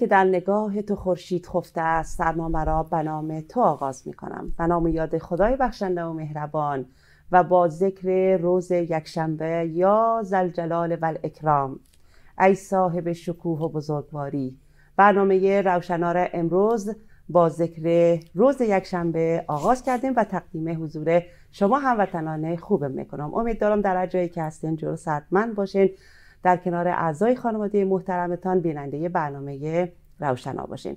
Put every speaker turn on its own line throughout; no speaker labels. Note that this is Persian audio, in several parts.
که در نگاه تو خورشید خفته است سرما را به نام تو آغاز می کنم به نام یاد خدای بخشنده و مهربان و با ذکر روز یکشنبه یا زلجلال و اکرام ای صاحب شکوه و بزرگواری برنامه روشنار امروز با ذکر روز یکشنبه آغاز کردیم و تقدیم حضور شما هموطنان خوبم میکنم امید دارم در جایی که هستین جور سرمند باشین در کنار اعضای خانواده محترمتان بیننده برنامه روشنا باشین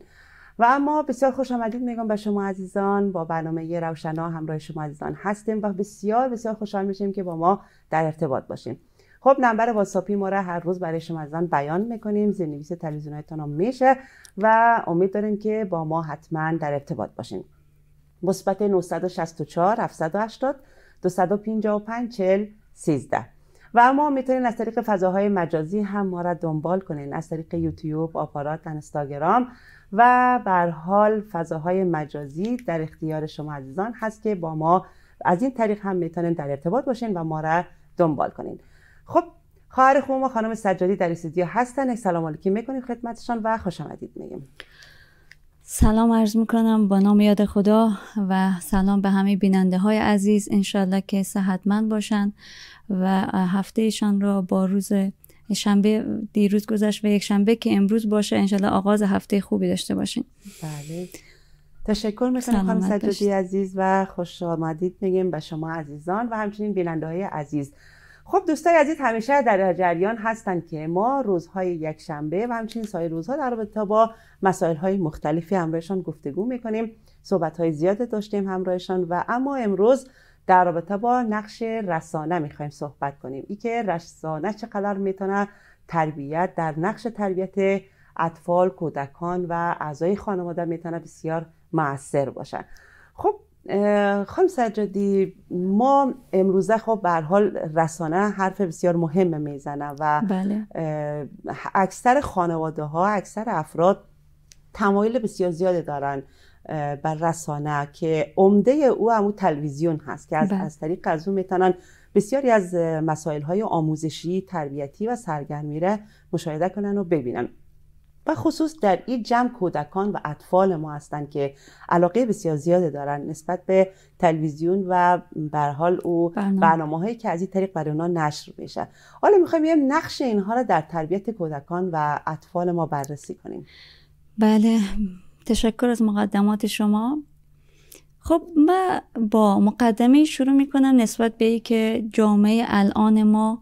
و اما بسیار خوش آمدید میگم به شما عزیزان با برنامه روشنا همراه شما عزیزان هستیم و بسیار بسیار خوشحال میشیم که با ما در ارتباط باشین خب نمبر واتساپی ما را هر روز برای شما عزیزان بیان میکنیم زیرنویس تلویزیونتان هم میشه و امید داریم که با ما حتما در ارتباط باشین مثبت 964 780 255 40 و اما میتونین از طریق فضاهای مجازی هم ما را دنبال کنین از طریق یوتیوب آپارات انستاگرام و بر حال فضاهای مجازی در اختیار شما عزیزان هست که با ما از این طریق هم میتونین در ارتباط باشین و ما را دنبال کنین خب خواهر خوب ما خانم سجادی در استودیو هستن سلام علیکم میکنیم خدمتشان و خوش آمدید میگیم
سلام عرض میکنم با نام یاد خدا و سلام به همه بیننده های عزیز انشالله که صحتمند باشن و هفته ایشان را با روز شنبه دیروز گذشت و یک شنبه که امروز باشه انشالله آغاز هفته خوبی داشته باشین بله
تشکر میکنم خانم سجادی عزیز و خوش آمدید میگیم به شما عزیزان و همچنین بیننده های عزیز خب دوستای عزیز همیشه در جریان هستن که ما روزهای یک شنبه و همچنین سایر روزها در رابطه با مسائل های مختلفی همراهشان گفتگو میکنیم صحبت های زیاد داشتیم همراهشان و اما امروز در رابطه با نقش رسانه میخوایم صحبت کنیم ای که رسانه چقدر میتونه تربیت در نقش تربیت اطفال کودکان و اعضای خانواده میتونه بسیار مؤثر باشن خب خانم سجادی ما امروزه خب به حال رسانه حرف بسیار مهم میزنه و بله. اکثر خانواده ها اکثر افراد تمایل بسیار زیاده دارن بر رسانه که عمده او همو تلویزیون هست که از, بله. از طریق از او میتونن بسیاری از مسائل های آموزشی، تربیتی و سرگرمی را مشاهده کنن و ببینن و خصوص در این جمع کودکان و اطفال ما هستند که علاقه بسیار زیاده دارن نسبت به تلویزیون و بر حال او برنامه, هایی که از این طریق برای اونا نشر میشه. حالا میخوایم یه نقش اینها را در تربیت کودکان و اطفال ما بررسی کنیم بله تشکر از مقدمات شما خب ما با مقدمه
شروع میکنم نسبت به ای که جامعه الان ما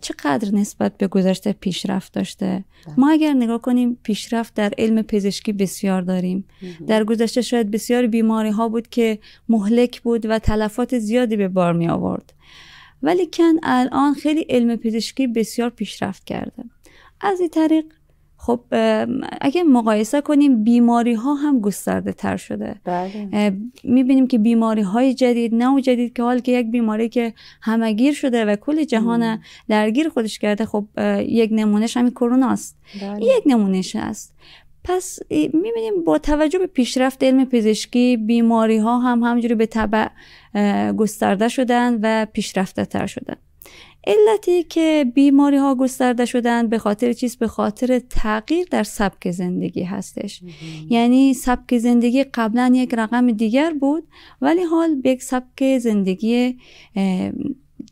چقدر نسبت به گذشته پیشرفت داشته بله. ما اگر نگاه کنیم پیشرفت در علم پزشکی بسیار داریم در گذشته شاید بسیار بیماری ها بود که مهلک بود و تلفات زیادی به بار می آورد ولی کن الان خیلی علم پزشکی بسیار پیشرفت کرده از این طریق خب اگه مقایسه کنیم بیماری ها هم گسترده تر شده بله. میبینیم که بیماری های جدید نو جدید که حال که یک بیماری که همگیر شده و کل جهان درگیر خودش کرده خب یک نمونهش همین کرونا است بله. یک نمونهش است پس میبینیم با توجه به پیشرفت علم پزشکی بیماری ها هم همجوری به طبع گسترده شدن و پیشرفته تر شدن علتی که بیماری ها گسترده شدن به خاطر چیز به خاطر تغییر در سبک زندگی هستش یعنی سبک زندگی قبلا یک رقم دیگر بود ولی حال به یک سبک زندگی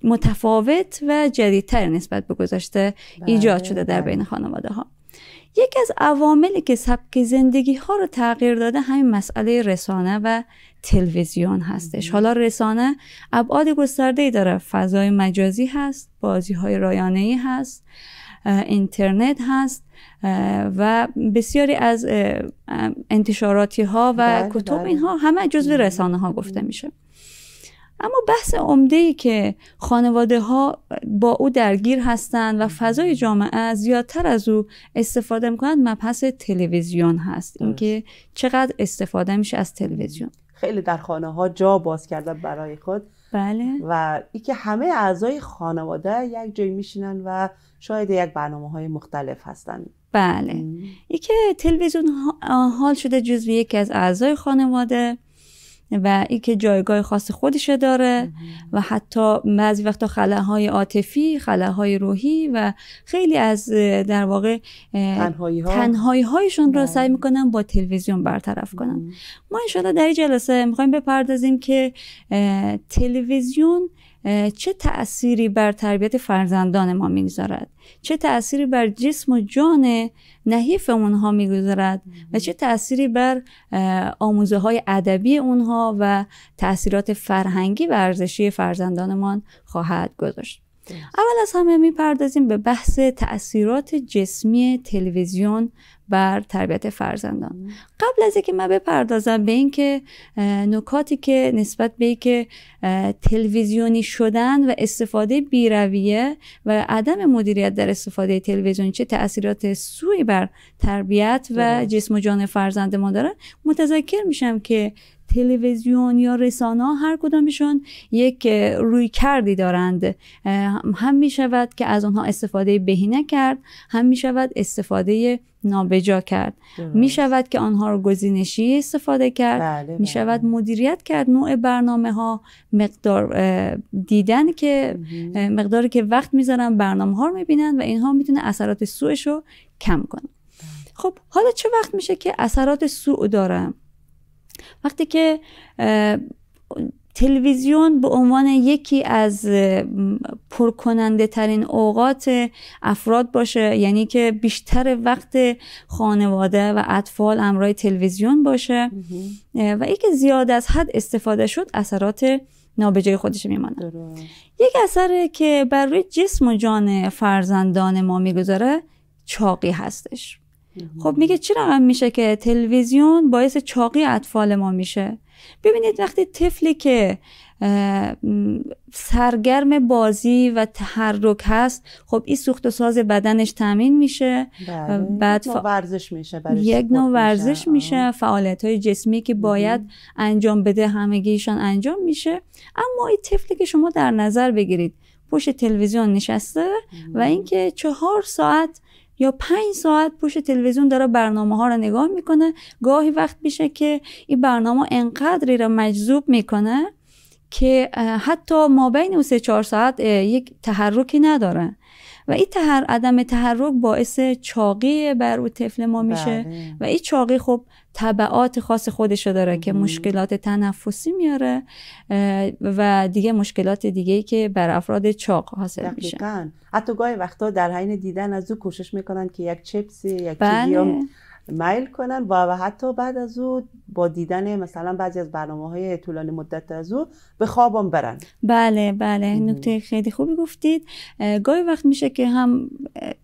متفاوت و جدیدتر نسبت به گذشته ایجاد شده در بله، بین بله. خانواده ها یکی از عواملی که سبک زندگی ها رو تغییر داده همین مسئله رسانه و تلویزیون هستش حالا رسانه ابعاد گسترده ای داره فضای مجازی هست بازی های رایانه ای هست اینترنت هست و بسیاری از انتشاراتی ها و بله، کتب بله. اینها همه جزء رسانه ها گفته میشه اما بحث عمده ای که خانواده ها با او درگیر هستند و فضای جامعه زیادتر از او استفاده میکنند مبحث تلویزیون هست اینکه چقدر استفاده میشه از تلویزیون
خیلی در خانه ها جا باز کردن برای خود بله و اینکه همه اعضای خانواده یک جای میشینن و شاید یک برنامه های مختلف هستن بله که
تلویزیون حال شده جزوی یکی از اعضای خانواده و این که جایگاه خاص خودش داره و حتی بعضی وقتا خلاهای عاطفی خلاهای روحی و خیلی از در واقع تنهایی, هایشون را بله. سعی میکنن با تلویزیون برطرف کنن ما انشاءالله در این جلسه میخوایم بپردازیم که تلویزیون چه تأثیری بر تربیت فرزندان ما میگذارد چه تأثیری بر جسم و جان نحیف اونها میگذارد و چه تأثیری بر آموزه های ادبی اونها و تأثیرات فرهنگی و ارزشی فرزندانمان خواهد گذاشت اول از همه میپردازیم به بحث تأثیرات جسمی تلویزیون بر تربیت فرزندان قبل از اینکه من بپردازم به اینکه نکاتی که نسبت به اینکه تلویزیونی شدن و استفاده بیرویه و عدم مدیریت در استفاده تلویزیون چه تاثیرات سوی بر تربیت و جسم و جان فرزند ما داره متذکر میشم که تلویزیون یا رسانه هر کدامشون یک روی کردی دارند هم می شود که از آنها استفاده بهینه کرد هم می شود استفاده نابجا کرد درست. می شود که آنها رو گزینشی استفاده کرد بله می بله. شود مدیریت کرد نوع برنامه ها مقدار دیدن که مقداری که وقت میذارن برنامه ها رو میبینن و اینها میتونه اثرات سوءش رو کم کنه بله. خب حالا چه وقت میشه که اثرات سوء دارم وقتی که تلویزیون به عنوان یکی از پرکننده ترین اوقات افراد باشه یعنی که بیشتر وقت خانواده و اطفال امرای تلویزیون باشه و که زیاد از حد استفاده شد اثرات نابجای خودش میمانه یک اثر که بر روی جسم و جان فرزندان ما میگذاره چاقی هستش خب میگه چرا هم میشه که تلویزیون باعث چاقی اطفال ما میشه ببینید وقتی طفلی که سرگرم بازی و تحرک هست خب این سوخت و ساز بدنش تامین میشه بله، بعد
ورزش میشه یک
نوع ورزش میشه, میشه. فعالیت های جسمی که باید انجام بده همگیشان انجام میشه اما این طفلی که شما در نظر بگیرید پشت تلویزیون نشسته و اینکه چهار ساعت یا پنج ساعت پوش تلویزیون داره برنامه ها رو نگاه میکنه گاهی وقت میشه که این برنامه انقدری را مجذوب میکنه که حتی ما بین اون سه چهار ساعت یک تحرکی نداره و این تحر... عدم تحرک باعث چاقی بر او طفل ما میشه بله. و این چاقی خب طبعات خاص خودش داره که مشکلات تنفسی میاره و دیگه مشکلات دیگه که بر افراد چاق حاصل دقیقاً. میشه
حتی گاهی وقتا در حین دیدن از او کوشش میکنن که یک چپسی یک بله. میل کنن و حتی بعد از او با دیدن مثلا بعضی از برنامه های طولانی مدت از او به خوابم برن
بله بله نکته خیلی خوبی گفتید گاهی وقت میشه که هم,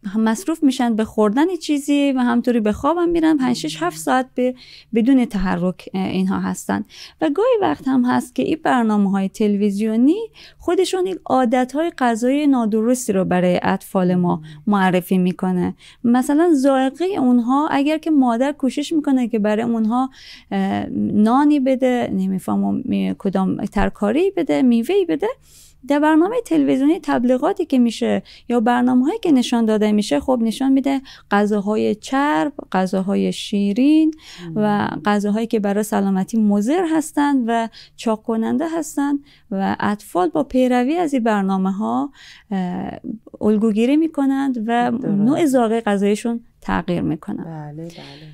هم مصروف میشن به خوردن چیزی و همطوری به خوابم هم میرن 5 6 7 ساعت به بدون تحرک اینها هستن و گاهی وقت هم هست که این برنامه های تلویزیونی خودشون این عادت های غذای نادرستی رو برای اطفال ما معرفی میکنه مثلا ذائقه اونها اگر که مادر کوشش میکنه که برای اونها نانی بده نمیفهمم کدام ترکاری بده میوه بده در برنامه تلویزیونی تبلیغاتی که میشه یا برنامه هایی که نشان داده میشه خب نشان میده غذاهای چرب غذاهای شیرین و غذاهایی که برای سلامتی مضر هستند و چاق کننده هستند و اطفال با پیروی از این برنامه ها الگوگیری میکنند و نوع ذائقه غذایشون تغییر میکنند بله بله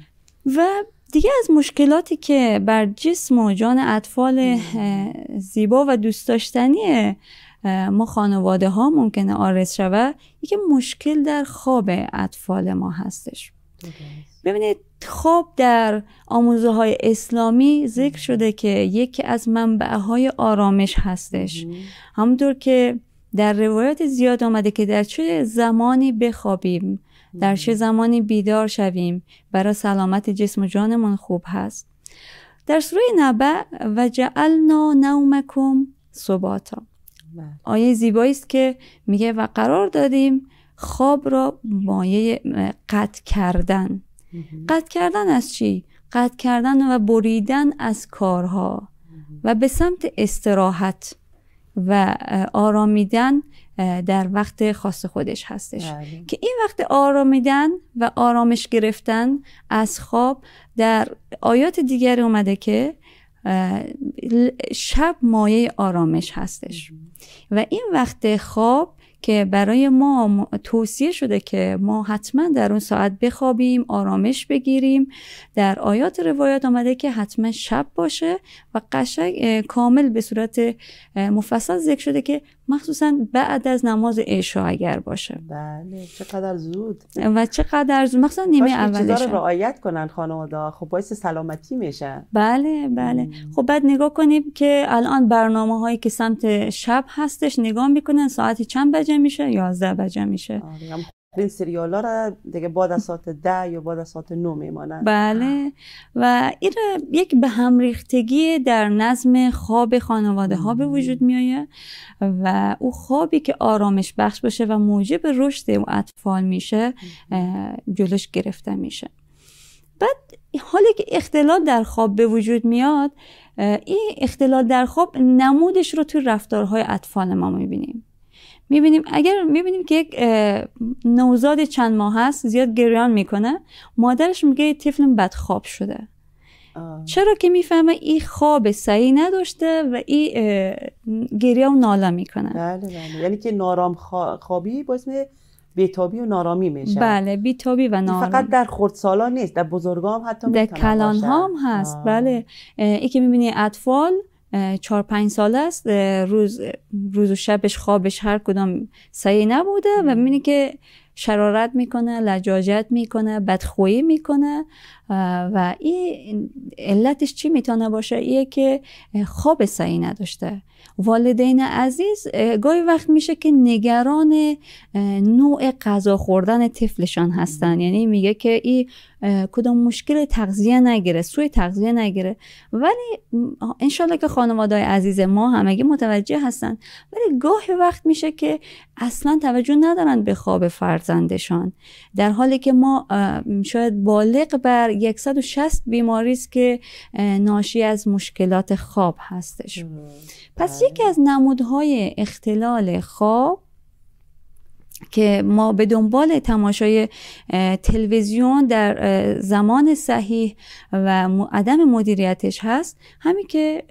و دیگه از مشکلاتی که بر جسم و جان اطفال زیبا و دوست داشتنی ما خانواده ها ممکنه آرز شود یکی مشکل در خواب اطفال ما هستش ببینید خواب در آموزه های اسلامی ذکر شده که یکی از منبعه های آرامش هستش همونطور که در روایت زیاد آمده که در چه زمانی بخوابیم در چه زمانی بیدار شویم برای سلامت جسم و جانمان خوب هست در سوره نبع و جعلنا نومکم صباتا بله. آیه زیبایی است که میگه و قرار دادیم خواب را مایه قطع کردن قطع کردن از چی؟ قطع کردن و بریدن از کارها و به سمت استراحت و آرامیدن در وقت خاص خودش هستش بله. که این وقت آرامیدن و آرامش گرفتن از خواب در آیات دیگر اومده که شب مایه آرامش هستش و این وقت خواب که برای ما توصیه شده که ما حتما در اون ساعت بخوابیم آرامش بگیریم در آیات روایات آمده که حتما شب باشه و قشنگ کامل به صورت مفصل ذکر شده که مخصوصا بعد از نماز عشا اگر باشه
بله چقدر زود و چقدر زود مخصوصا نیمه اولش رو رعایت کنن خانواده خب باعث سلامتی میشن
بله بله خب بعد نگاه کنیم که الان برنامه هایی که سمت شب هستش نگاه میکنن ساعتی چند بجه میشه 11 بجه میشه
آره، این سریال ها را دیگه بعد از ساعت ده یا بعد از ساعت نو میمانند بله
و این یک به هم ریختگی در نظم خواب خانواده ها به وجود آید و او خوابی که آرامش بخش باشه و موجب رشد او اطفال میشه جلوش گرفته میشه بعد حالی که اختلال در خواب به وجود میاد این اختلال در خواب نمودش رو توی رفتارهای اطفال ما میبینیم میبینیم اگر میبینیم که یک نوزاد چند ماه هست زیاد گریان میکنه مادرش میگه بد خواب شده چرا که میفهمه این خواب سعی نداشته و این گریه
و ناله میکنه بله بله یعنی که نارام خوابی باعث بیتابی و نارامی میشه بله
بیتابی و نارامی فقط
در خردسالا نیست در هم حتی در کلان هم
هست بله ای که میبینی اطفال چهار پنج سال است روز روز و شبش خوابش هر کدام سعی نبوده و میبینی که شرارت میکنه لجاجت میکنه بدخویی میکنه و این علتش چی میتونه باشه ایه که خواب سعی نداشته والدین عزیز گاهی وقت میشه که نگران نوع غذا خوردن طفلشان هستن یعنی میگه که این کدام مشکل تغذیه نگیره سوی تغذیه نگیره ولی انشالله که خانواده عزیز ما همگی متوجه هستن ولی گاهی وقت میشه که اصلا توجه ندارن به خواب فرزند فرزندشان در حالی که ما شاید بالغ بر 160 بیماری است که ناشی از مشکلات خواب هستش پس بله. یکی از نمودهای اختلال خواب که ما به دنبال تماشای تلویزیون در زمان صحیح و عدم مدیریتش هست همین که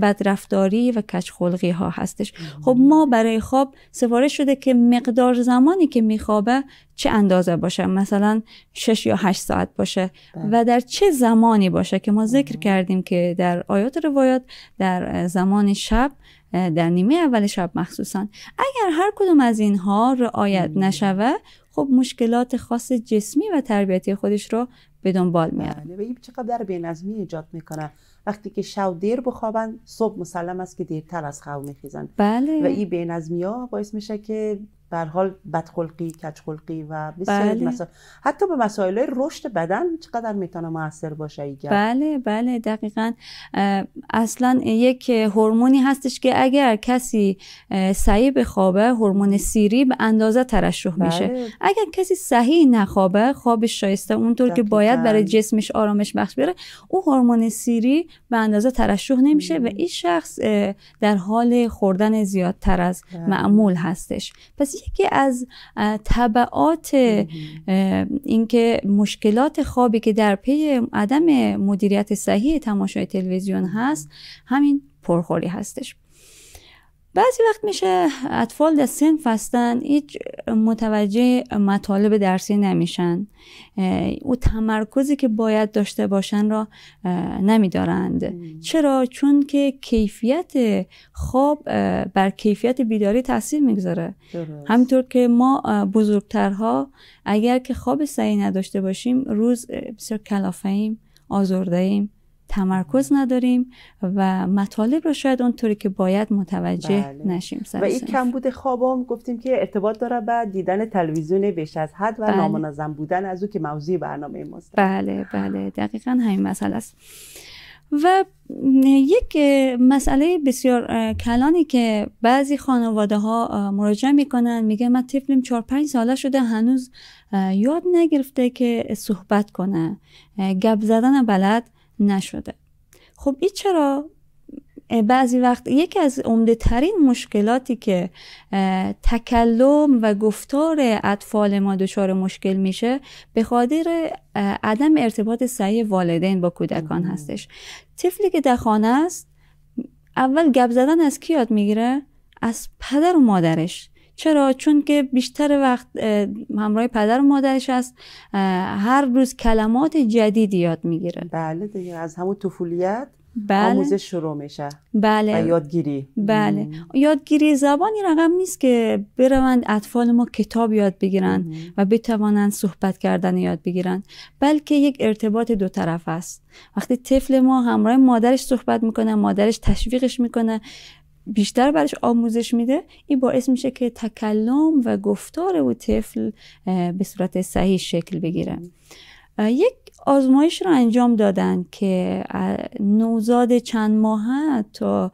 بدرفتاری و کچخلقی ها هستش خب ما برای خواب سفارش شده که مقدار زمانی که میخوابه چه اندازه باشه مثلا شش یا 8 ساعت باشه بله. و در چه زمانی باشه که ما ذکر کردیم که در آیات روایات در زمان شب در نیمه اول شب مخصوصا اگر هر کدوم از اینها رعایت نشوه خب مشکلات خاص جسمی و تربیتی خودش رو به دنبال میاره
ببین بله، چقدر بی‌نظمی ایجاد میکنه وقتی که شو دیر بخوابن صبح مسلم است که دیرتر از خواب میخیزن بله. و این از ها باعث میشه که در حال بدخلقی کچخلقی و بسیاری بله. حتی به مسائل رشد بدن چقدر میتونه موثر باشه ایگر
بله بله دقیقا اصلا یک هورمونی هستش که اگر کسی صحیح بخوابه هورمون سیری به اندازه ترشح بله. میشه اگر کسی صحیح نخوابه خواب شایسته اونطور که باید برای جسمش آرامش بخش بره او هورمون سیری به اندازه ترشح نمیشه و این شخص در حال خوردن زیادتر از بله. معمول هستش پس یکی از طبعات اینکه مشکلات خوابی که در پی عدم مدیریت صحیح تماشای تلویزیون هست همین پرخوری هستش بعضی وقت میشه اطفال در سن هستن هیچ متوجه مطالب درسی نمیشن او تمرکزی که باید داشته باشن را نمیدارند چرا چون که کیفیت خواب بر کیفیت بیداری تاثیر میگذاره همینطور که ما بزرگترها اگر که خواب سعی نداشته باشیم روز بسیار کلافه ایم آزرده ایم تمرکز نداریم و مطالب رو شاید اونطوری که باید متوجه بله. نشیم سر و این
کمبود خواب هم گفتیم که ارتباط داره به دیدن تلویزیون بیش از حد و بله. نامنظم بودن از او که موضوع برنامه ماست
بله بله دقیقا همین مسئله است و یک مسئله بسیار کلانی که بعضی خانواده ها مراجعه میکنن میگه من طفلم 4 5 ساله شده هنوز یاد نگرفته که صحبت کنه گپ زدن بلد نشده خب این چرا بعضی وقت یکی از عمده ترین مشکلاتی که تکلم و گفتار اطفال ما دچار مشکل میشه به خاطر عدم ارتباط صحیح والدین با کودکان هستش طفلی که در خانه است اول گپ زدن از کی یاد میگیره از پدر و مادرش چرا چون که بیشتر وقت همراه پدر و مادرش است هر روز کلمات جدیدی یاد میگیره بله
دیگه از همون
طفولیت بله. آموزش شروع میشه بله و
یادگیری بله
یادگیری زبانی رقم نیست که بروند اطفال ما کتاب یاد بگیرن و بتوانند صحبت کردن یاد بگیرن بلکه یک ارتباط دو طرف است وقتی طفل ما همراه مادرش صحبت میکنه مادرش تشویقش میکنه بیشتر برش آموزش میده این باعث میشه که تکلم و گفتار و طفل به صورت صحیح شکل بگیره یک آزمایش رو انجام دادن که نوزاد چند ماه تا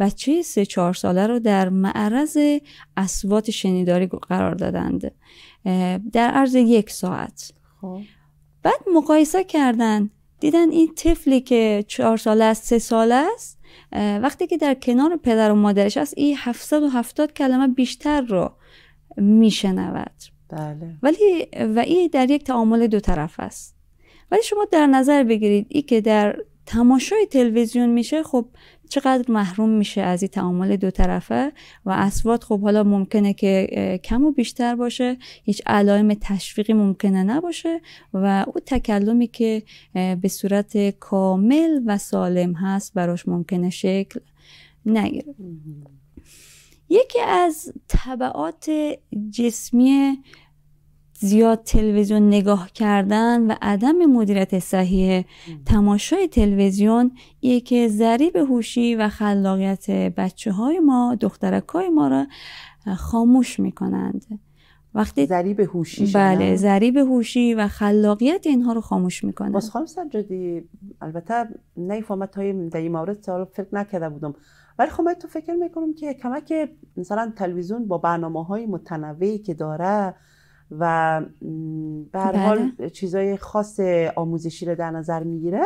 بچه سه چهار ساله رو در معرض اسوات شنیداری قرار دادند در عرض یک ساعت خب. بعد مقایسه کردن دیدن این طفلی که چهار ساله است سه ساله است وقتی که در کنار پدر و مادرش است این 770 کلمه بیشتر رو میشنود بله. ولی و ای در یک تعامل دو طرف است ولی شما در نظر بگیرید ای که در تماشای تلویزیون میشه خب چقدر محروم میشه از این تعامل دو طرفه و اسوات خب حالا ممکنه که کم و بیشتر باشه هیچ علائم تشویقی ممکنه نباشه و او تکلمی که به صورت کامل و سالم هست براش ممکنه شکل نگیره یکی از طبعات جسمی زیاد تلویزیون نگاه کردن و عدم مدیرت صحیح تماشای تلویزیون یکی که ضریب هوشی و خلاقیت بچه های ما دخترک های ما را خاموش می کنند وقتی
ذریب هوشی بله ذریب
هوشی و خلاقیت اینها رو خاموش میکنه باز
خانم سجادی البته نه فرمت های در این مورد تا فکر نکرده بودم ولی خب تو فکر میکنم که کمک مثلا تلویزیون با برنامه های متنوعی که داره و به حال چیزای خاص آموزشی رو در نظر میگیره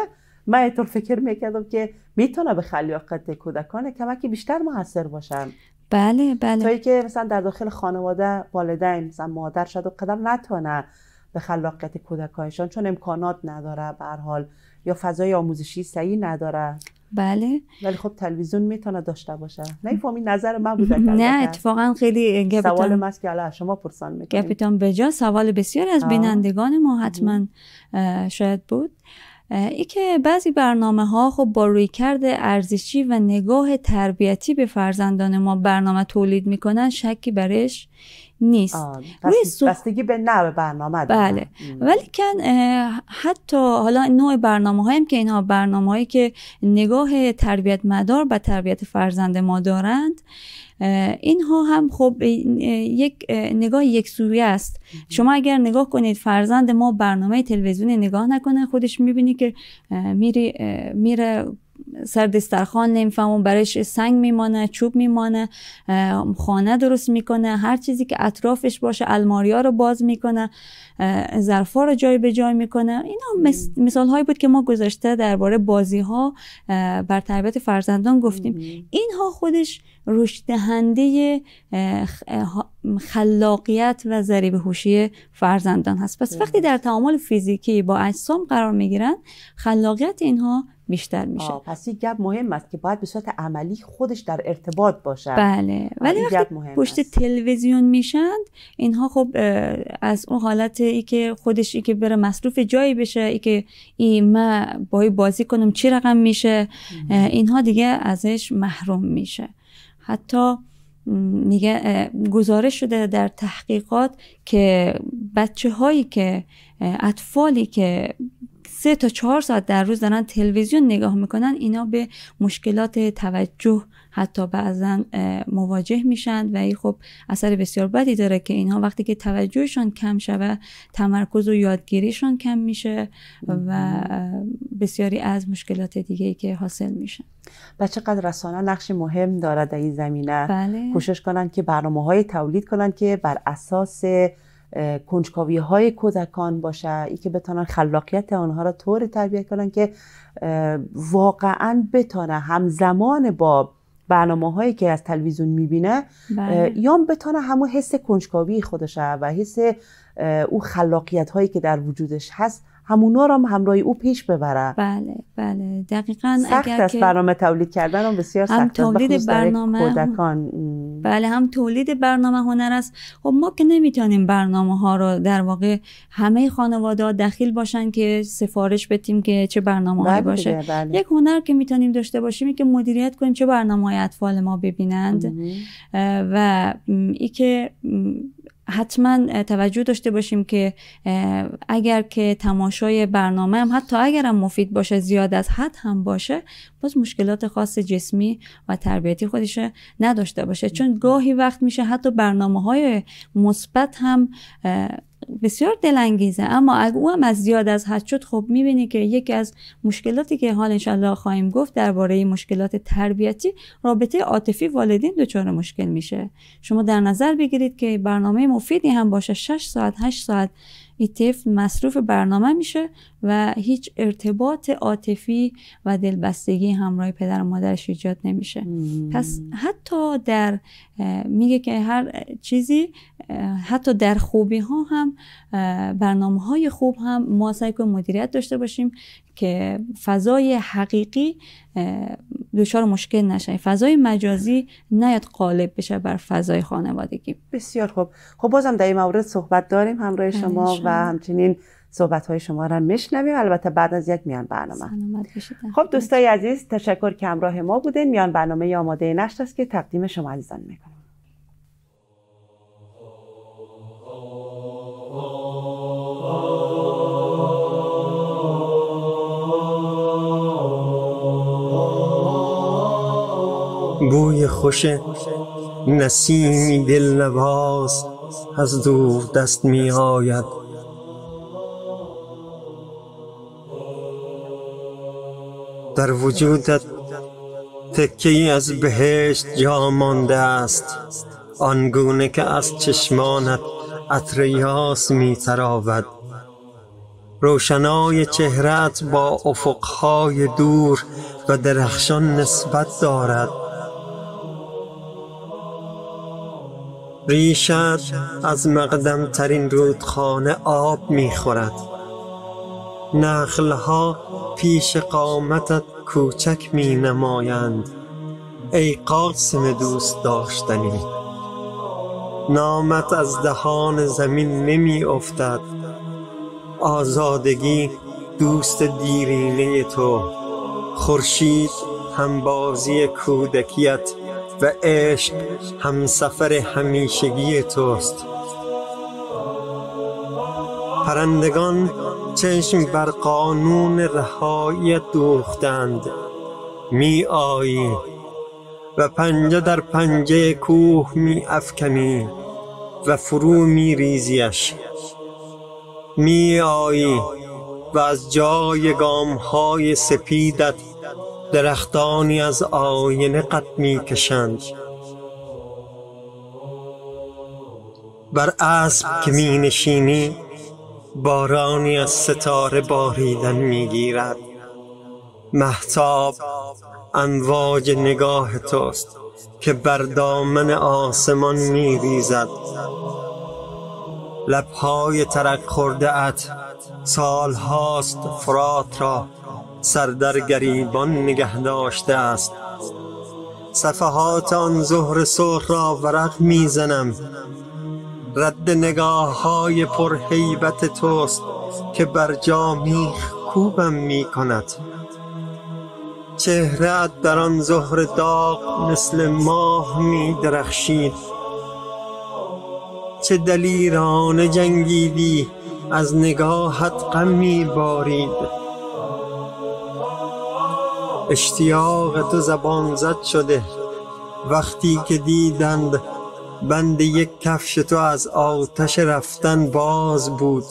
من اینطور فکر میکردم که میتونه به خلاقیت کودکان کمکی بیشتر موثر باشن بله بله تایی که مثلا در داخل خانواده والدین مثلا مادر شد و قدم نتونه به خلاقیت کودکانشان چون امکانات نداره به حال یا فضای آموزشی صحیح نداره بله ولی خب تلویزیون میتونه داشته باشه نه فهمی نظر من بوده نه اتفاقا خیلی سوال من که الان شما پرسان میکنید
به بجا سوال بسیار از بینندگان ما حتما شاید بود ای که بعضی برنامه ها خب با رویکرد ارزشی و نگاه تربیتی به فرزندان ما برنامه تولید میکنن شکی برش نیست
روی به نوع برنامه بله
ولی حتی حالا نوع برنامه هایم که اینها برنامه هایی که نگاه تربیت مدار به تربیت فرزند ما دارند اینها هم خب یک نگاه یک سویه است شما اگر نگاه کنید فرزند ما برنامه تلویزیونی نگاه نکنه خودش میبینی که میره سر دسترخوان اون برایش سنگ میمانه چوب میمانه خانه درست میکنه هر چیزی که اطرافش باشه الماریا رو باز میکنه ظرفا رو جای به جای میکنه اینا مثال هایی بود که ما گذاشته درباره بازی ها بر تربیت فرزندان گفتیم اینها خودش رشد خلاقیت و ذریب هوشی فرزندان هست پس وقتی در تعامل فیزیکی با اجسام قرار میگیرن خلاقیت اینها بیشتر میشه
پس این گپ مهم است که باید به صورت عملی خودش در ارتباط باشه. بله ولی وقتی
پشت تلویزیون میشند اینها خب از اون حالت ای که خودش ای که بره مصروف جایی بشه ای که ای ما با بازی کنم چی رقم میشه اینها دیگه ازش محروم میشه حتی میگه گزارش شده در تحقیقات که بچه هایی که اطفالی که سه تا چهار ساعت در روز دارن تلویزیون نگاه میکنن اینا به مشکلات توجه حتی بعضا مواجه میشن و این خب اثر بسیار بدی داره که اینها وقتی که توجهشان کم شوه تمرکز و یادگیریشان کم میشه و بسیاری از مشکلات دیگه ای که حاصل میشن
و چقدر رسانه نقش مهم دارد در این زمینه بله. کوشش کنند که برنامه های تولید کنند که بر اساس کنجکاوی های کودکان باشه ای که بتانن خلاقیت آنها را طور تربیت کنن که واقعا بتانه همزمان با برنامه هایی که از تلویزیون میبینه بله. یا بتانه همون حس کنجکاوی خودشه و حس او خلاقیت هایی که در وجودش هست همونا رو هم همراهی او پیش ببره بله بله دقیقا سخت اگر است که برنامه تولید کردن هم بسیار سخت هم تولید برنامه کودکان.
بله هم تولید برنامه هنر است خب ما که نمیتونیم برنامه ها رو در واقع همه خانواده دخیل باشن که سفارش بتیم که چه برنامه بله باشه بله. یک هنر که میتونیم داشته باشیم که مدیریت کنیم چه برنامه های اطفال ما ببینند و ای که حتما توجه داشته باشیم که اگر که تماشای برنامه هم حتی اگر هم مفید باشه زیاد از حد هم باشه باز مشکلات خاص جسمی و تربیتی خودش نداشته باشه چون گاهی وقت میشه حتی برنامه های مثبت هم بسیار دلانگیزه اما اگه او هم از زیاد از حد شد خب میبینی که یکی از مشکلاتی که حال انشالله خواهیم گفت درباره مشکلات تربیتی رابطه عاطفی والدین دچار مشکل میشه شما در نظر بگیرید که برنامه مفیدی هم باشه 6 ساعت 8 ساعت ایتف مصروف برنامه میشه و هیچ ارتباط عاطفی و دلبستگی همراه پدر و مادرش ایجاد نمیشه پس حتی در میگه که هر چیزی حتی در خوبی ها هم برنامه های خوب هم ما سعی کنیم مدیریت داشته باشیم که فضای حقیقی دچار مشکل نشه فضای مجازی
نیاد قالب بشه بر فضای خانوادگی بسیار خوب خب بازم در این مورد صحبت داریم همراه بله، شما و همچنین صحبت های شما را میشنویم البته بعد از یک میان برنامه خب دوستای عزیز تشکر که همراه ما بودین میان برنامه آماده نشت است که تقدیم شما عزیزان میکنم
بوی خوش نسیمی دلنواز از دور دست می آید در وجودت تکی از بهشت جا مانده است آنگونه که از چشمانت عطر می تراود روشنای چهرت با افقهای دور و درخشان نسبت دارد ریشت از مقدم ترین رودخانه آب میخورد. خورد نخلها پیش قامتت کوچک می نمایند ای قاسم دوست داشتنی نامت از دهان زمین نمی افتد آزادگی دوست دیرینه تو خورشید همبازی کودکیت و عشق همسفر همیشگی توست پرندگان چشم بر قانون رهایی دوختند می آیی و پنجه در پنجه کوه می افکنی و فرو می ریزیش می آیی و از جای گام های سپیدت درختانی از آینه قد می کشند بر اسب که می نشینی بارانی از ستاره باریدن می گیرد محتاب انواج نگاه توست که بر دامن آسمان می ریزد لبهای ترک خورده ات سال هاست فرات را سر در گریبان نگه داشته است صفحات آن زهر سرخ را ورق میزنم رد نگاه های حیبت توست که بر جا میخ کوبم می کند چهرت در آن زهر داغ مثل ماه می درخشید چه دلیران جنگیدی از نگاهت غم بارید اشتیاق تو زبان زد شده وقتی که دیدند بند یک کفش تو از آتش رفتن باز بود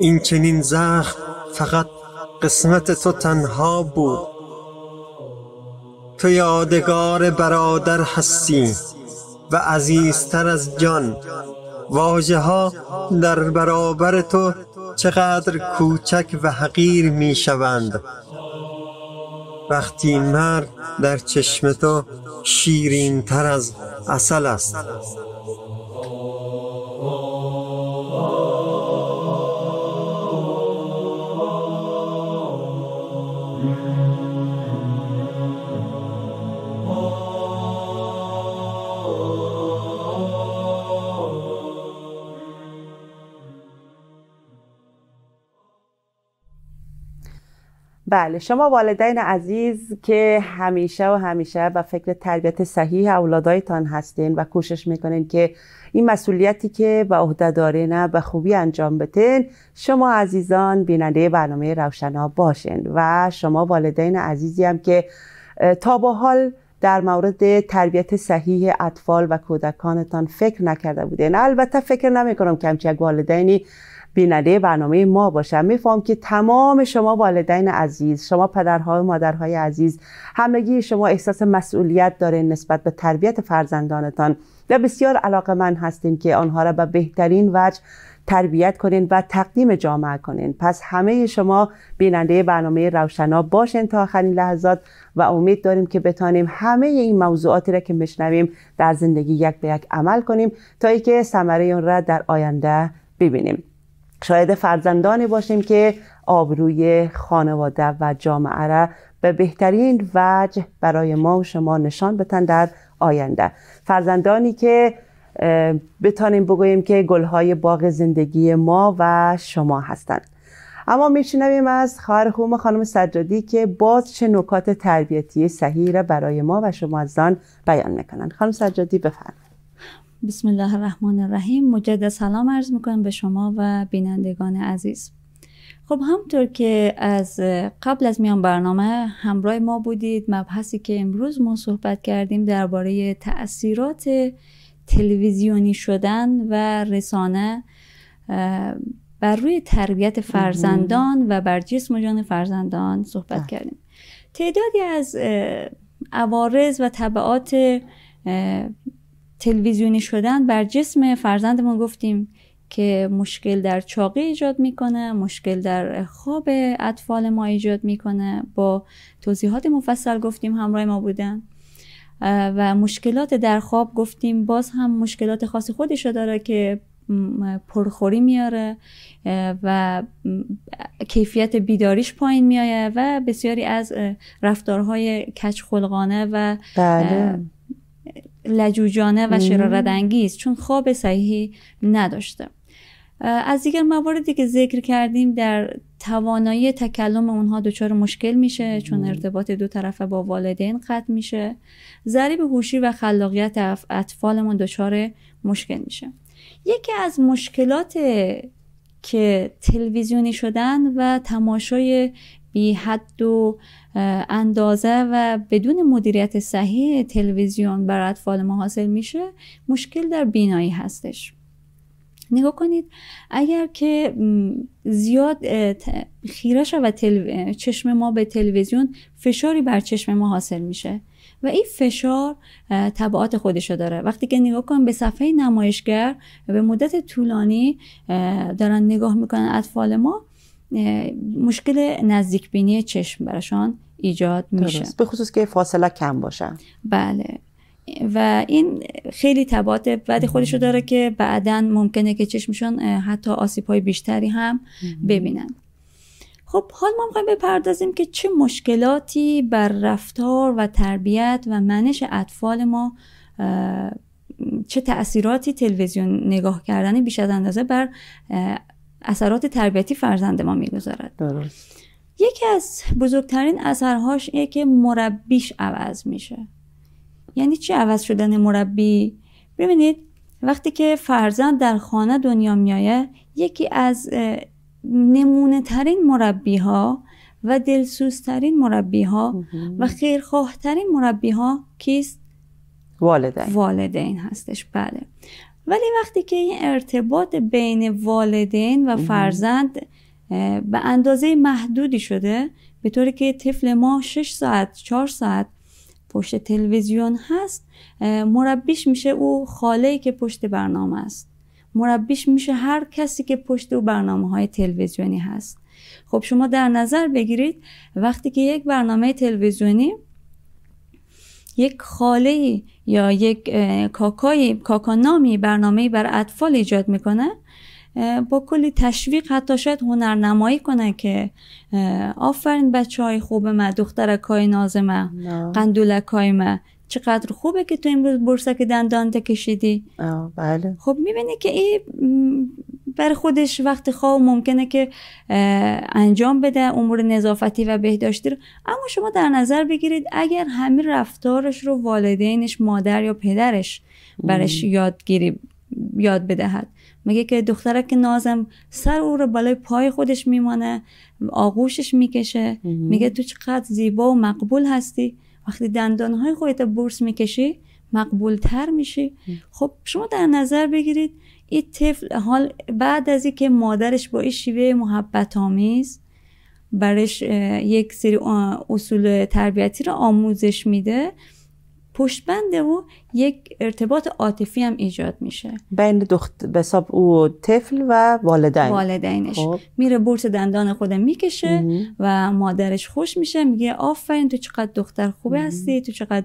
این چنین زخم فقط قسمت تو تنها بود تو یادگار برادر هستی و عزیزتر از جان واجه ها در برابر تو چقدر کوچک و حقیر می شوند وقتی مرد در چشم تو شیرین تر از اصل است
بله شما والدین عزیز که همیشه و همیشه به فکر تربیت صحیح اولادایتان هستین و کوشش میکنین که این مسئولیتی که به عهده دارین به خوبی انجام بتین شما عزیزان بیننده برنامه روشنا باشین و شما والدین عزیزی هم که تا به حال در مورد تربیت صحیح اطفال و کودکانتان فکر نکرده بودین البته فکر نمیکنم کنم که والدینی بیننده برنامه ما باشن میفهم که تمام شما والدین عزیز شما پدرها و مادرهای عزیز همگی شما احساس مسئولیت داره نسبت به تربیت فرزندانتان و بسیار علاقه من هستین که آنها را به بهترین وجه تربیت کنین و تقدیم جامعه کنین پس همه شما بیننده برنامه روشنا باشین تا آخرین لحظات و امید داریم که بتانیم همه این موضوعاتی را که میشنویم در زندگی یک به یک عمل کنیم تا اینکه که ثمره اون را در آینده ببینیم شاید فرزندانی باشیم که آبروی خانواده و جامعه را به بهترین وجه برای ما و شما نشان بتن در آینده فرزندانی که بتانیم بگوییم که گلهای باغ زندگی ما و شما هستند اما میشنویم از خواهر خوم خانم سجادی که باز چه نکات تربیتی صحیح را برای ما و شما از آن بیان میکنند خانم سجادی بفرمایید
بسم الله الرحمن الرحیم مجدد سلام عرض میکنم به شما و بینندگان عزیز خب همطور که از قبل از میان برنامه همراه ما بودید مبحثی که امروز ما صحبت کردیم درباره تاثیرات تلویزیونی شدن و رسانه بر روی تربیت فرزندان و بر جسم جان فرزندان صحبت بله. کردیم تعدادی از عوارض و طبعات تلویزیونی شدن بر جسم فرزندمون گفتیم که مشکل در چاقی ایجاد میکنه مشکل در خواب اطفال ما ایجاد میکنه با توضیحات مفصل گفتیم همراه ما بودن و مشکلات در خواب گفتیم باز هم مشکلات خاص خودش داره که پرخوری میاره و کیفیت بیداریش پایین میایه و بسیاری از رفتارهای کچخلقانه و بله. لجوجانه و شرارت انگیز چون خواب صحیحی نداشته از دیگر مواردی که ذکر کردیم در توانایی تکلم اونها دچار مشکل میشه چون ارتباط دو طرفه با والدین قطع میشه ضریب هوشی و خلاقیت اطفالمون دچار مشکل میشه یکی از مشکلات که تلویزیونی شدن و تماشای بی حد و اندازه و بدون مدیریت صحیح تلویزیون بر اطفال ما حاصل میشه مشکل در بینایی هستش نگاه کنید اگر که زیاد خیرش و چشم ما به تلویزیون فشاری بر چشم ما حاصل میشه و این فشار طبعات خودشو داره وقتی که نگاه کن به صفحه نمایشگر به مدت طولانی دارن نگاه میکنن اطفال ما مشکل نزدیک بینی چشم براشان ایجاد میشه به خصوص
که فاصله کم باشن
بله و این خیلی تبعات بعد خودشو داره که بعدا ممکنه که چشمشون حتی آسیب های بیشتری هم ببینن خب حال ما میخوایم بپردازیم که چه مشکلاتی بر رفتار و تربیت و منش اطفال ما چه تاثیراتی تلویزیون نگاه کردن بیش از اندازه بر اثرات تربیتی فرزند ما میگذارد یکی از بزرگترین اثرهاش اینه که مربیش عوض میشه یعنی چی عوض شدن مربی ببینید وقتی که فرزند در خانه دنیا میایه یکی از نمونه ترین مربی ها و دلسوزترین مربی ها و خیرخواهترین مربی ها کیست؟ والدین والدین هستش بله ولی وقتی که این ارتباط بین والدین و فرزند به اندازه محدودی شده به طوری که طفل ما 6 ساعت چهار ساعت پشت تلویزیون هست مربیش میشه او خاله که پشت برنامه است مربیش میشه هر کسی که پشت او برنامه های تلویزیونی هست خب شما در نظر بگیرید وقتی که یک برنامه تلویزیونی یک خاله یا یک کاکای کاکانامی برنامه بر اطفال ایجاد میکنه با کلی تشویق حتی شاید نمایی کنه که آفرین بچه های خوب دختر کای نازمه قندولکای مه چقدر خوبه که تو امروز برسک دندان کشیدی بله خب میبینی که این بر خودش وقت خواه ممکنه که انجام بده امور نظافتی و بهداشتی رو اما شما در نظر بگیرید اگر همین رفتارش رو والدینش مادر یا پدرش برش یادگیری یاد بدهد مگه که دختره که نازم سر او رو بالای پای خودش میمانه آغوشش میکشه میگه تو چقدر زیبا و مقبول هستی وقتی های خودت برس میکشی تر میشی خب شما در نظر بگیرید این طفل حال بعد از اینکه مادرش با این شیوه محبت آمیز برش یک سری اصول تربیتی رو آموزش میده پشت بند او یک ارتباط عاطفی هم ایجاد میشه
بین دخت بساب او طفل و والدین والدینش خب.
میره بورس دندان خود میکشه و مادرش خوش میشه میگه آفرین تو چقدر دختر خوبی هستی تو چقدر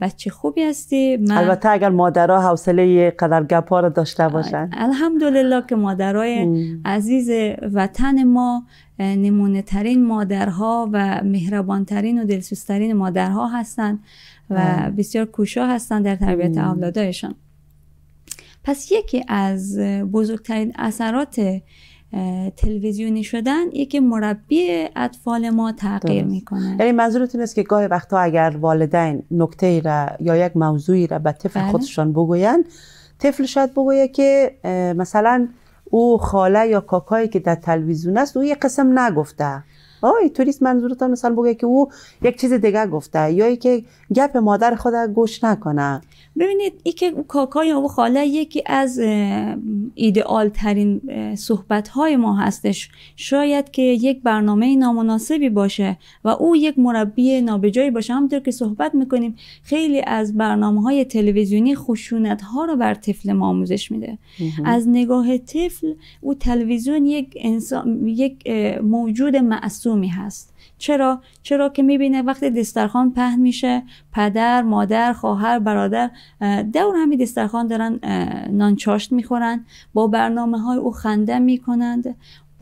بچه خوبی هستی من... البته
اگر مادرها حوصله قدر گپا رو داشته باشن آره.
الحمدلله که مادرای عزیز وطن ما نمونه ترین مادرها و مهربانترین و دلسوسترین مادرها هستند و بله. بسیار کوشا هستن در تربیت اولادایشان پس یکی از بزرگترین اثرات تلویزیونی شدن یکی مربی اطفال ما تغییر میکنه
یعنی منظورتون است که گاهی وقتا اگر والدین نکته را یا یک موضوعی را به طفل بله. خودشان بگوین طفل شاید بگویه که مثلا او خاله یا کاکایی که در تلویزیون است او یه قسم نگفته آی توریست منظورتان مثلا بگه که او یک چیز دیگه گفته یا ای که گپ مادر خود گوش نکنه
ببینید ای که کاکا یا او خاله یکی از ایدئال ترین صحبت های ما هستش شاید که یک برنامه نامناسبی باشه و او یک مربی نابجایی باشه همطور که صحبت میکنیم خیلی از برنامه های تلویزیونی خشونت ها رو بر طفل ما آموزش میده از نگاه طفل او تلویزیون یک انسان یک موجود معصوم می هست چرا چرا که میبینه وقتی دسترخان پهن میشه پدر مادر خواهر برادر دور همین دسترخان دارن نانچاشت میخورن با برنامه های او خنده میکنند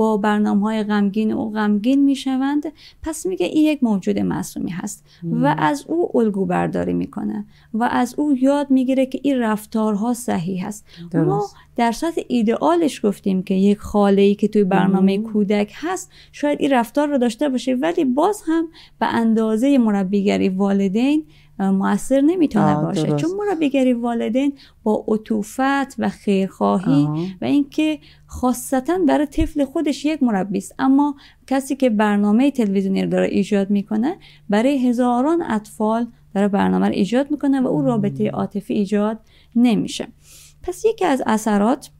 با برنامه های غمگین او غمگین میشوند پس میگه این یک موجود معصومی هست و از او الگو برداری میکنه و از او یاد میگیره که این رفتارها صحیح هست ما در سطح ایدئالش گفتیم که یک خاله ای که توی برنامه کودک هست شاید این رفتار رو داشته باشه ولی باز هم به اندازه مربیگری والدین موثر نمیتونه باشه درست. چون مربیگری والدین با عطوفت و خیرخواهی و اینکه خاصتا برای طفل خودش یک مربی است اما کسی که برنامه تلویزیونی رو داره ایجاد میکنه برای هزاران اطفال داره برنامه رو ایجاد میکنه و او رابطه عاطفی ایجاد نمیشه پس یکی از اثرات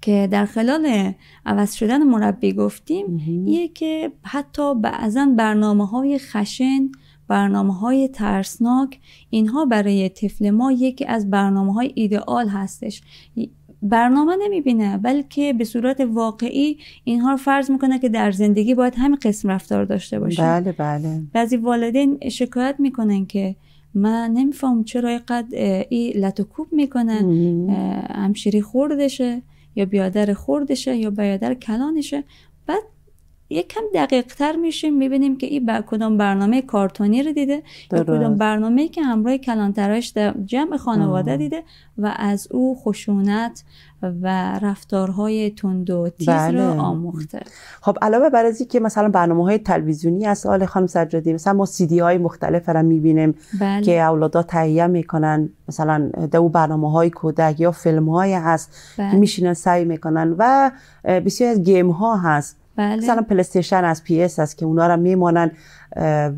که در خلال عوض شدن مربی گفتیم یه که حتی بعضا برنامه های خشن برنامه های ترسناک اینها برای طفل ما یکی از برنامه های ایدئال هستش برنامه نمیبینه بلکه به صورت واقعی اینها رو فرض میکنه که در زندگی باید همین قسم رفتار داشته باشه بله بله بعضی والدین شکایت میکنن که من نمیفهم چرا اینقدر ای لتو کوب میکنه همشیری خوردشه یا بیادر خوردشه یا بیادر کلانشه بعد یک کم دقیق تر میشیم میبینیم که این بر کدام برنامه کارتونی رو دیده یا کدام برنامه که همراه کلانتراش در جمع خانواده دیده و از او خشونت و رفتارهای تند و تیز بله. رو آموخته
خب علاوه بر از که مثلا برنامه های تلویزیونی از آل خانم سجادی مثلا ما سیدی های مختلف رو میبینیم بله. که اولادا تهیه میکنن مثلا دو برنامه های کودک یا فیلم های هست بله. میشینن سعی میکنن و بسیار از گیم ها هست بله. مثلا پلستیشن از پی اس است که اونا را میمانن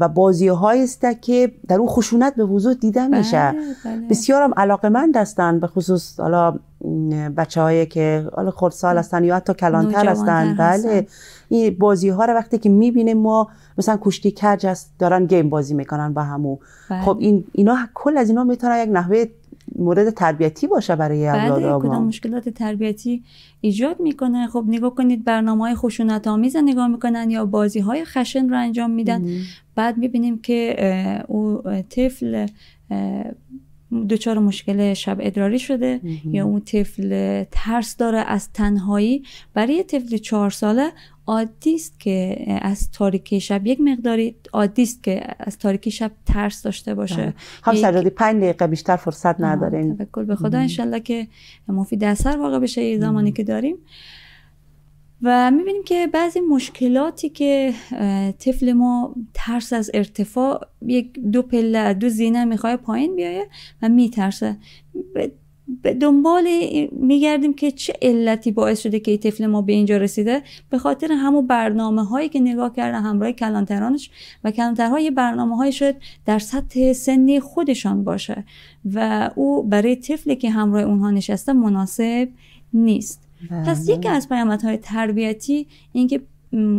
و بازی است که در اون خشونت به وضوح دیده میشه بله. بله. بسیار هم علاقه مند هستن به خصوص حالا بچه هایی که حالا خردسال هستن یا حتی کلانتر هستن بله این بازی ها رو وقتی که میبینیم ما مثلا کشتی کج هست دارن گیم بازی میکنن با همو بله. خب این اینا کل از اینا میتونن یک نحوه مورد تربیتی باشه برای بله، اولاد بله کدام
مشکلات تربیتی ایجاد میکنه خب نگاه کنید برنامه های خشونت آمیز نگاه میکنن یا بازی های خشن رو انجام میدن بعد میبینیم که او طفل دچار مشکل شب ادراری شده یا اون طفل ترس داره از تنهایی برای طفل چهار ساله عادی است که از تاریکی شب یک مقداری عادی است که از تاریکی شب ترس داشته باشه بله. هم سرادی
پنج دقیقه بیشتر فرصت نداریم تفکر به خدا
انشالله که مفید اثر واقع بشه یه زمانی که داریم و میبینیم که بعضی مشکلاتی که طفل ما ترس از ارتفاع یک دو پله دو زینه میخواه پایین بیایه و میترسه به دنبال میگردیم که چه علتی باعث شده که طفل ما به اینجا رسیده به خاطر همون برنامه هایی که نگاه کرده همراه کلانترانش و کلانترهای برنامه هایی در سطح سنی خودشان باشه و او برای طفلی که همراه اونها نشسته مناسب نیست بله. پس یکی از پیامدهای تربیتی اینکه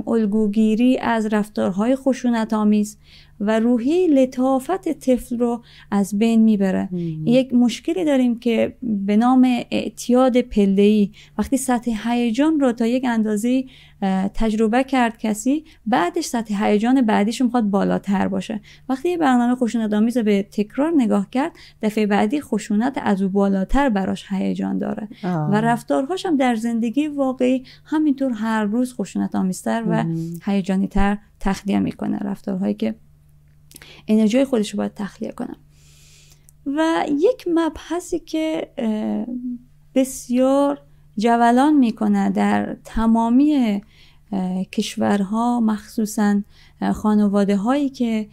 الگوگیری از رفتارهای خشونت آمیز و روحی لطافت طفل رو از بین میبره یک مشکلی داریم که به نام اعتیاد پله وقتی سطح هیجان رو تا یک اندازه تجربه کرد کسی بعدش سطح هیجان بعدیش میخواد بالاتر باشه وقتی یه برنامه خشونت رو به تکرار نگاه کرد دفعه بعدی خشونت از او بالاتر براش هیجان داره و رفتارهاش هم در زندگی واقعی همینطور هر روز خشونت آمیزتر و تر تخلیه میکنه رفتارهایی که انرژی خودش رو باید تخلیه کنم و یک مبحثی که بسیار جولان میکنه در تمامی کشورها مخصوصا خانواده هایی که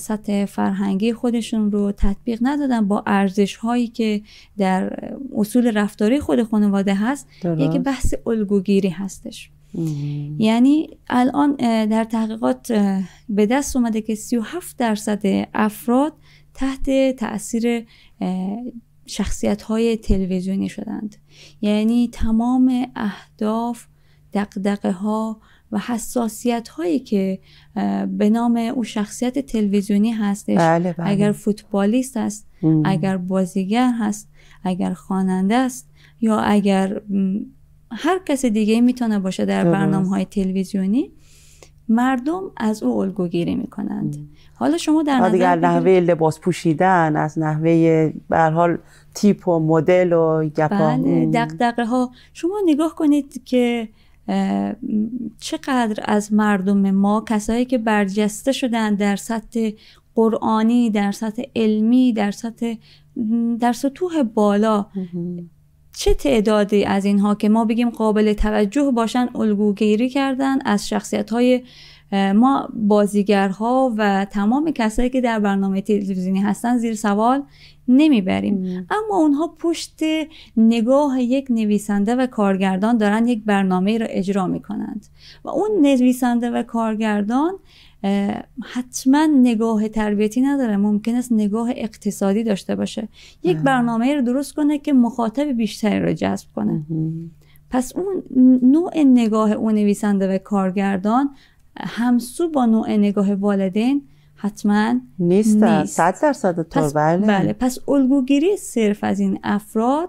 سطح فرهنگی خودشون رو تطبیق ندادن با ارزش هایی که در اصول رفتاری خود خانواده هست یک بحث الگوگیری هستش یعنی الان در تحقیقات به دست اومده که 37 درصد افراد تحت تاثیر شخصیت های تلویزیونی شدند یعنی تمام اهداف دقدقه ها و حساسیت هایی که به نام او شخصیت تلویزیونی هستش بله، بله. اگر فوتبالیست است اگر بازیگر هست اگر خواننده است یا اگر هر کس دیگه میتونه باشه در برنامه های تلویزیونی مردم از او الگوگیری میکنند
حالا شما در نظر دیگر نحوه لباس پوشیدن از نحوه به حال تیپ و مدل و گپا بله
دق ها شما نگاه کنید که چقدر از مردم ما کسایی که برجسته شدن در سطح قرآنی در سطح علمی در سطح در سطوح بالا چه تعدادی از اینها که ما بگیم قابل توجه باشن الگوگیری کردن از شخصیت های ما بازیگرها و تمام کسایی که در برنامه تلویزیونی هستن زیر سوال نمیبریم اما اونها پشت نگاه یک نویسنده و کارگردان دارن یک برنامه را اجرا میکنند و اون نویسنده و کارگردان حتما نگاه تربیتی نداره ممکن است نگاه اقتصادی داشته باشه یک برنامه رو درست کنه که مخاطب بیشتری رو جذب کنه پس اون نوع نگاه اون نویسنده و کارگردان همسو با نوع نگاه والدین حتما نیست, نیست. صد
درصد بله. بله
پس الگوگیری صرف از این افراد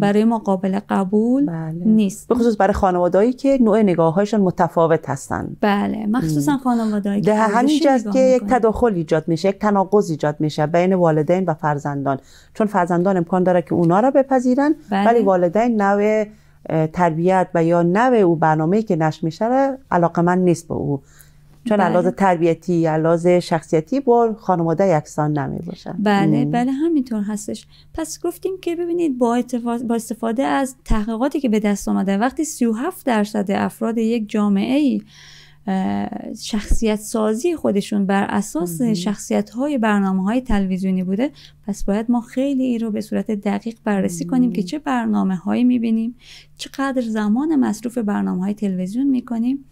برای ما قابل قبول بله. نیست به خصوص برای خانوادهایی که نوع نگاههایشان متفاوت هستن
بله مخصوصا خانوادهایی که همینجاست که یک
تداخل ایجاد میشه یک تناقض ایجاد میشه بین والدین و فرزندان چون فرزندان امکان داره که اونا را بپذیرن بله. ولی والدین نوع تربیت و یا نوع او برنامه‌ای که نش میشه علاقه من نیست به او چون بله. تربیتی علاز شخصیتی با خانواده یکسان نمی باشن بله یعنی بله
همینطور هستش پس گفتیم که ببینید با, با استفاده از تحقیقاتی که به دست آمده وقتی 37 درصد افراد یک جامعه ای شخصیت سازی خودشون بر اساس شخصیت های برنامه های تلویزیونی بوده پس باید ما خیلی این رو به صورت دقیق بررسی کنیم که چه برنامه هایی میبینیم چقدر زمان مصروف برنامه های تلویزیون میکنیم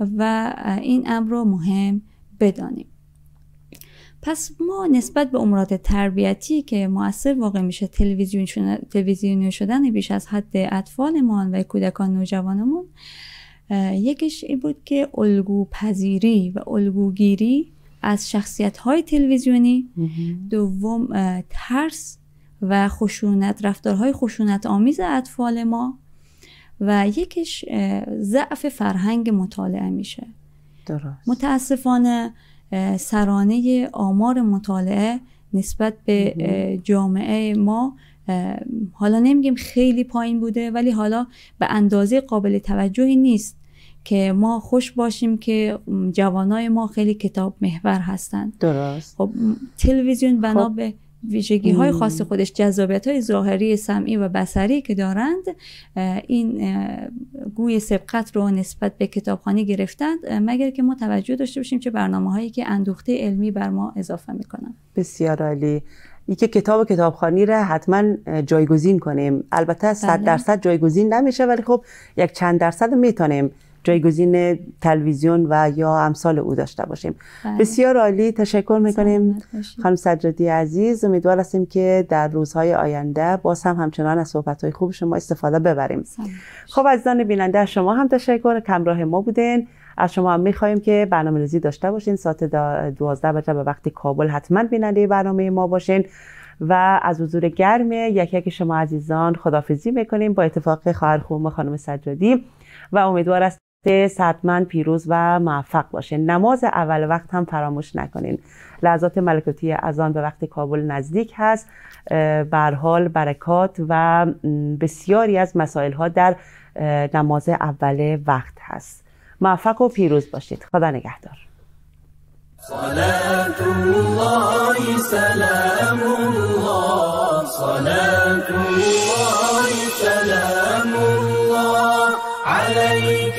و این امر رو مهم بدانیم پس ما نسبت به عمرات تربیتی که موثر واقع میشه تلویزیون تلویزیونی شدن بیش از حد اطفالمان و کودکان نوجوانمون یکیش این بود که الگو پذیری و الگوگیری از شخصیت های تلویزیونی دوم ترس و خشونت رفتارهای خشونت آمیز اطفال ما و یکیش ضعف فرهنگ مطالعه میشه درست. متاسفانه سرانه آمار مطالعه نسبت به جامعه ما حالا نمیگیم خیلی پایین بوده ولی حالا به اندازه قابل توجهی نیست که ما خوش باشیم که جوانای ما خیلی کتاب محور هستند درست خب تلویزیون بنا خب. به ویژگی های خاص خودش جذابیت های ظاهری سمعی و بسری که دارند این گوی سبقت رو نسبت به کتابخانه گرفتند مگر که ما توجه داشته باشیم چه برنامه هایی که اندوخته علمی بر ما اضافه میکنن
بسیار عالی ای که کتاب و کتابخانی را حتما جایگزین کنیم البته صد بله. درصد جایگزین نمیشه ولی خب یک چند درصد میتونیم جایگزین تلویزیون و یا امثال او داشته باشیم بله. بسیار عالی تشکر میکنیم خانم سجادی عزیز امیدوار هستیم که در روزهای آینده با هم همچنان از صحبتهای خوب شما استفاده ببریم خب از دان بیننده شما هم تشکر کمراه ما بودین از شما هم میخواهیم که برنامه ریزی داشته باشین ساعت دوازده بجه به وقت کابل حتما بیننده برنامه ما باشین و از حضور گرم یکی یک شما عزیزان خدافزی میکنیم با اتفاق خواهرخوم خانم سجادی و امیدوار است صدمن پیروز و موفق باشه نماز اول وقت هم فراموش نکنین لحظات ملکوتی آن به وقت کابل نزدیک هست بر برکات و بسیاری از مسائل ها در نماز اول وقت هست موفق و پیروز باشید خدا نگهدار
صلاة الله سلام الله صلاة الله سلام الله عليك